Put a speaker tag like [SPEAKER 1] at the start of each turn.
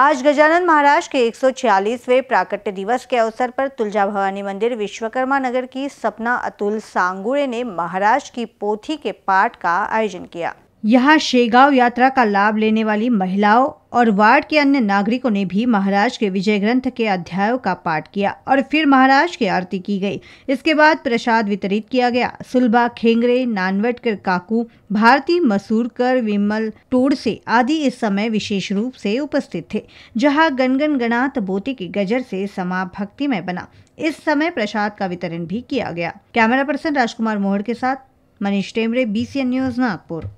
[SPEAKER 1] आज गजानन महाराज के 146वें प्राकट्य दिवस के अवसर पर तुलजा भवानी मंदिर विश्वकर्मा नगर की सपना अतुल सांगुड़े ने महाराज की पोथी के पाठ का आयोजन किया यहाँ शेगांव यात्रा का लाभ लेने वाली महिलाओं और वार्ड के अन्य नागरिकों ने भी महाराज के विजय ग्रंथ के अध्यायों का पाठ किया और फिर महाराज की आरती की गई इसके बाद प्रसाद वितरित किया गया सुलभा खेंगरे नानवटकर काकू भारती मसूरकर विमल टोड़से आदि इस समय विशेष रूप से उपस्थित थे जहां गणगन गणात बोते की गजर से समा भक्ति में बना इस समय प्रसाद का वितरण भी किया गया कैमरा पर्सन राजकुमार मोहर के साथ मनीष टेमरे बी न्यूज नागपुर